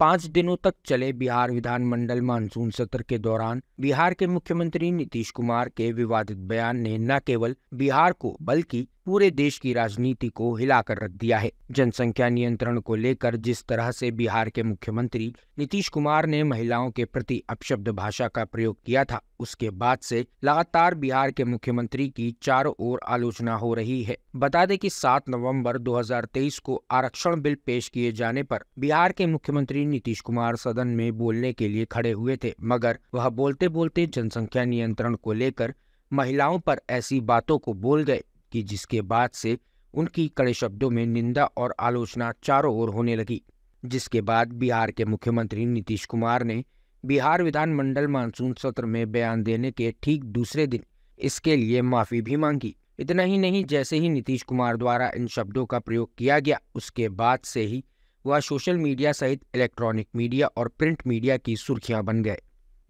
पाँच दिनों तक चले बिहार विधानमंडल मानसून सत्र के दौरान बिहार के मुख्यमंत्री नीतीश कुमार के विवादित बयान ने न केवल बिहार को बल्कि पूरे देश की राजनीति को हिलाकर रख दिया है जनसंख्या नियंत्रण को लेकर जिस तरह से बिहार के मुख्यमंत्री नीतीश कुमार ने महिलाओं के प्रति अपशब्द भाषा का प्रयोग किया था उसके बाद से लगातार बिहार के मुख्यमंत्री की चारों ओर आलोचना हो रही है बता दें कि 7 नवंबर 2023 को आरक्षण बिल पेश किए जाने पर बिहार के मुख्यमंत्री नीतीश कुमार सदन में बोलने के लिए खड़े हुए थे मगर वह बोलते बोलते जनसंख्या नियंत्रण को लेकर महिलाओं पर ऐसी बातों को बोल गए कि जिसके बाद से उनकी कड़े शब्दों में निंदा और आलोचना चारों ओर होने लगी जिसके बाद बिहार के मुख्यमंत्री नीतीश कुमार ने बिहार विधानमंडल मानसून सत्र में बयान देने के ठीक दूसरे दिन इसके लिए माफी भी मांगी इतना ही नहीं जैसे ही नीतीश कुमार द्वारा इन शब्दों का प्रयोग किया गया उसके बाद से ही वह सोशल मीडिया सहित इलेक्ट्रॉनिक मीडिया और प्रिंट मीडिया की सुर्खियां बन गए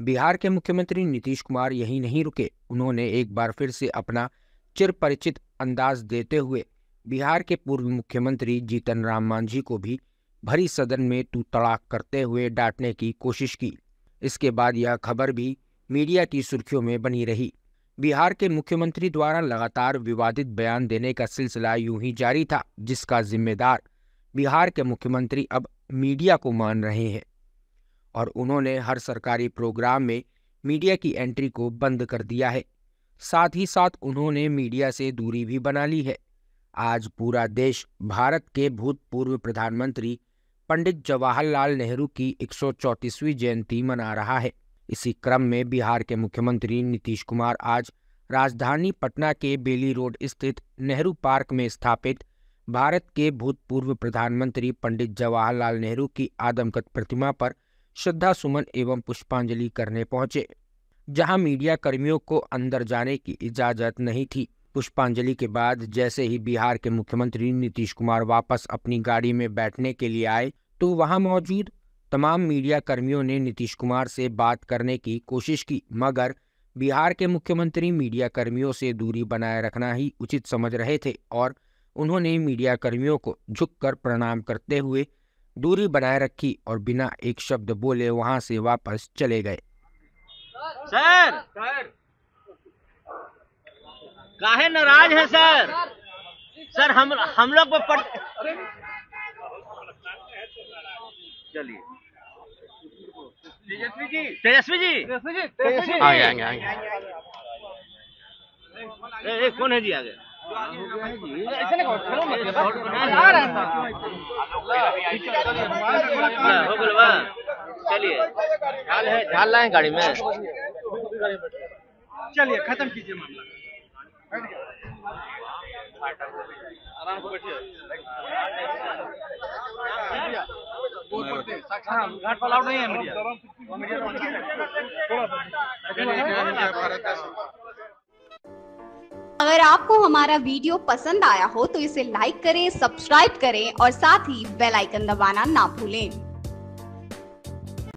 बिहार के मुख्यमंत्री नीतीश कुमार यहीं नहीं रुके उन्होंने एक बार फिर से अपना चिरपरिचित अंदाज देते हुए बिहार के पूर्व मुख्यमंत्री जीतन राम मांझी को भी भरी सदन में तू तड़ाक करते हुए डांटने की कोशिश की इसके बाद यह खबर भी मीडिया की सुर्खियों में बनी रही बिहार के मुख्यमंत्री द्वारा लगातार विवादित बयान देने का सिलसिला यूं ही जारी था जिसका जिम्मेदार बिहार के मुख्यमंत्री अब मीडिया को मान रहे हैं और उन्होंने हर सरकारी प्रोग्राम में मीडिया की एंट्री को बंद कर दिया है साथ ही साथ उन्होंने मीडिया से दूरी भी बना ली है आज पूरा देश भारत के भूतपूर्व प्रधानमंत्री पंडित जवाहरलाल नेहरू की 134वीं जयंती मना रहा है इसी क्रम में बिहार के मुख्यमंत्री नीतीश कुमार आज राजधानी पटना के बेली रोड स्थित नेहरू पार्क में स्थापित भारत के भूतपूर्व प्रधानमंत्री पंडित जवाहरलाल नेहरू की आदमकद प्रतिमा पर श्रद्धा सुमन एवं पुष्पांजलि करने पहुंचे जहां मीडिया कर्मियों को अंदर जाने की इजाजत नहीं थी पुष्पांजलि के बाद जैसे ही बिहार के मुख्यमंत्री नीतीश कुमार वापस अपनी गाड़ी में बैठने के लिए आए तो वहां मौजूद तमाम मीडिया कर्मियों ने नीतीश कुमार से बात करने की कोशिश की मगर बिहार के मुख्यमंत्री मीडिया कर्मियों से दूरी बनाए रखना ही उचित समझ रहे थे और उन्होंने मीडिया कर्मियों को झुककर प्रणाम करते हुए दूरी बनाए रखी और बिना एक शब्द बोले वहां से वापस चले गए सर काहे नाराज है सर सर हम हम लोग को पट चलिए तेजस्वी जी तेजस्वी जी तेजस्वी जी आगे आगे आगे कौन है जी आगे चलिए झाल है झाल लाए गाड़ी में चलिए खत्म कीजिए मामला आराम से बैठिए घाट पर नहीं है अगर आपको हमारा वीडियो पसंद आया हो तो इसे लाइक करें सब्सक्राइब करें और साथ ही बेल आइकन दबाना ना भूलें